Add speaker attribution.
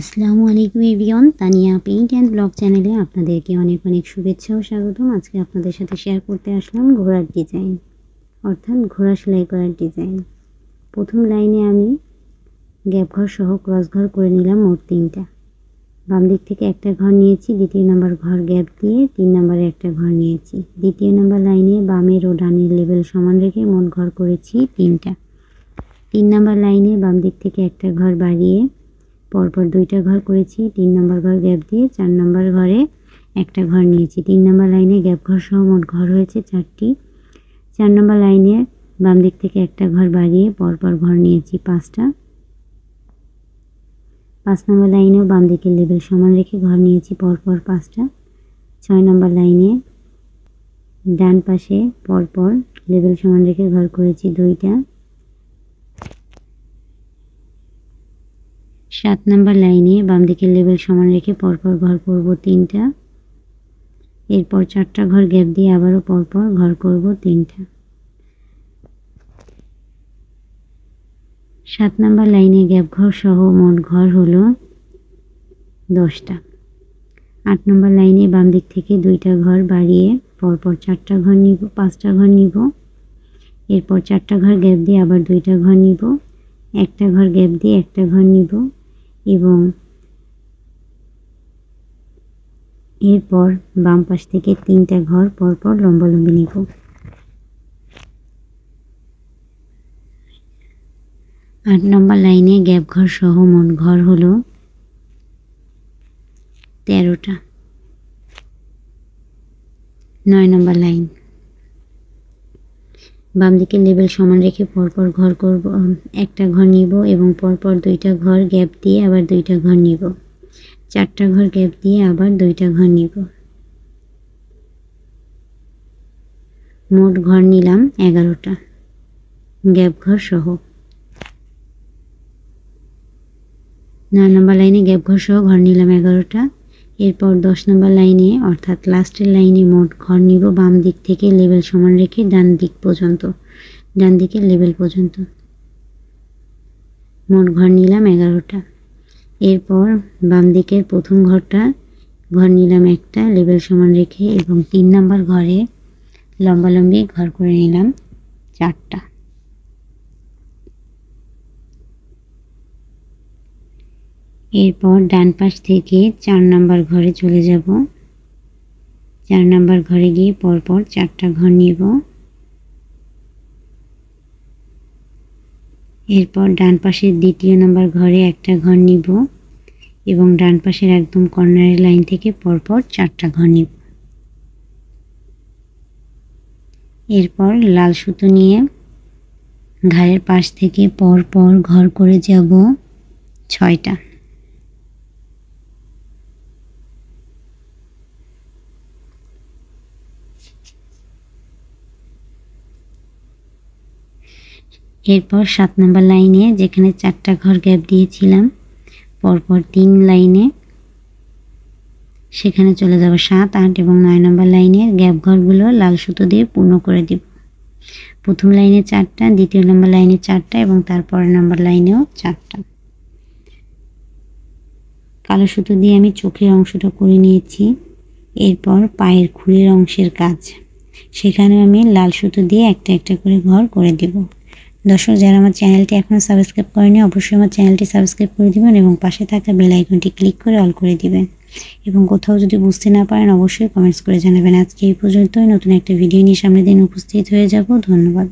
Speaker 1: আসসালামু আলাইকুম এভিয়ন তানিয়া পেইন্ট অ্যান্ড ব্লগ চ্যানেলে আপনাদেরকে অনেক অনেক শুভেচ্ছা ও স্বাগতম আজকে আপনাদের সাথে শেয়ার করতে আসলাম ঘোড়ার ডিজাইন অর্থাৎ ঘোড়া সেলাই করার ডিজাইন প্রথম লাইনে আমি গ্যাপ ঘর সহ ক্রস ঘর করে নিলাম মোট তিনটা বাম দিক থেকে একটা ঘর নিয়েছি দ্বিতীয় নম্বর ঘর গ্যাপ দিয়ে তিন নম্বরে একটা ঘর নিয়েছি দ্বিতীয় নম্বর লাইনে বামের ও ডানের লেভেল সমান রেখে মোট ঘর করেছি তিনটা তিন নম্বর লাইনে বাম দিক থেকে একটা ঘর বাড়িয়ে পরপর দুইটা ঘর করেছি তিন নম্বর ঘর গ্যাপ দিয়ে চার নম্বর ঘরে একটা ঘর নিয়েছি তিন নম্বর লাইনে গ্যাপ ঘর সহ মোট ঘর হয়েছে চারটি চার নম্বর লাইনে বাম দিক থেকে একটা ঘর বাড়িয়ে পরপর ঘর নিয়েছি পাঁচটা পাঁচ নম্বর লাইনেও বাম দিকের লেভেল সমান রেখে ঘর নিয়েছি পরপর পাঁচটা ছয় নম্বর লাইনে ডান পাশে পরপর লেভেল সমান রেখে ঘর করেছি দুইটা সাত নাম্বার লাইনে বাম দিকের লেবেল সমান রেখে পরপর ঘর করব তিনটা এরপর চারটা ঘর গ্যাপ দিয়ে আবারও পরপর ঘর করব তিনটা সাত নাম্বার লাইনে গ্যাপ ঘর সহ মোট ঘর হলো দশটা আট নম্বর লাইনে বাম দিক থেকে দুইটা ঘর বাড়িয়ে পরপর চারটা ঘর নিব পাঁচটা ঘর নিব এরপর চারটা ঘর গ্যাপ দিয়ে আবার দুইটা ঘর নিব একটা ঘর গ্যাপ দিয়ে একটা ঘর নিব এবং এরপর বাম পাশ থেকে তিনটা ঘর পরপর লম্বালম্বি নিব আট নম্বর লাইনে গ্যাপ ঘর সহ মন ঘর হলো তেরোটা নয় নম্বর লাইন বাম দিকে লেবেল সমান রেখে পরপর ঘর করব একটা ঘর নিব এবং পরপর দুইটা ঘর গ্যাপ দিয়ে আবার দুইটা ঘর নিব চারটা ঘর গ্যাপ দিয়ে আবার দুইটা ঘর নিব মোট ঘর নিলাম এগারোটা গ্যাপ ঘর সহ নয় নম্বর লাইনে গ্যাপ ঘর সহ ঘর নিলাম এগারোটা এরপর দশ নম্বর লাইনে অর্থাৎ লাস্টের লাইনে মোট ঘর নিব বাম দিক থেকে লেভেল সমান রেখে ডান দিক পর্যন্ত ডান দিকে লেভেল পর্যন্ত মোট ঘর নিলাম এগারোটা এরপর বাম দিকের প্রথম ঘরটা ঘর নিলাম একটা লেভেল সমান রেখে এবং তিন নম্বর ঘরে লম্বালম্বি ঘর করে নিলাম চারটা এরপর ডান পাশ থেকে চার নাম্বার ঘরে চলে যাব চার নাম্বার ঘরে গিয়ে পরপর চারটা ঘর নিব এরপর ডান পাশের দ্বিতীয় নাম্বার ঘরে একটা ঘর নিব এবং ডান পাশের একদম কর্নারের লাইন থেকে পরপর চারটা ঘর নিব এরপর লাল সুতো নিয়ে ঘাড়ের পাশ থেকে পর পর ঘর করে যাব ছয়টা এরপর সাত নম্বর লাইনে যেখানে চারটা ঘর গ্যাপ দিয়েছিলাম পরপর তিন লাইনে সেখানে চলে যাব সাত আট এবং নয় নম্বর লাইনের গ্যাপ ঘরগুলো লাল সুতো দিয়ে পূর্ণ করে দেব প্রথম লাইনে চারটা দ্বিতীয় নম্বর লাইনে চারটা এবং তারপরের নম্বর লাইনেও চারটা কালো সুতো দিয়ে আমি চোখের অংশটা করে নিয়েছি এরপর পায়ের খুঁড়ের অংশের কাজ সেখানেও আমি লাল সুতো দিয়ে একটা একটা করে ঘর করে দেবো দর্শক যারা আমার চ্যানেলটি এখনও সাবস্ক্রাইব করেনি অবশ্যই আমার চ্যানেলটি সাবস্ক্রাইব করে দেবেন এবং পাশে থাকা বেল আইকনটি ক্লিক করে অল করে দিবেন এবং কোথাও যদি বুঝতে না পারেন অবশ্যই কমেন্টস করে জানাবেন আজকে এই পর্যন্তই নতুন একটা ভিডিও নিয়ে সামনের দিন উপস্থিত হয়ে যাব ধন্যবাদ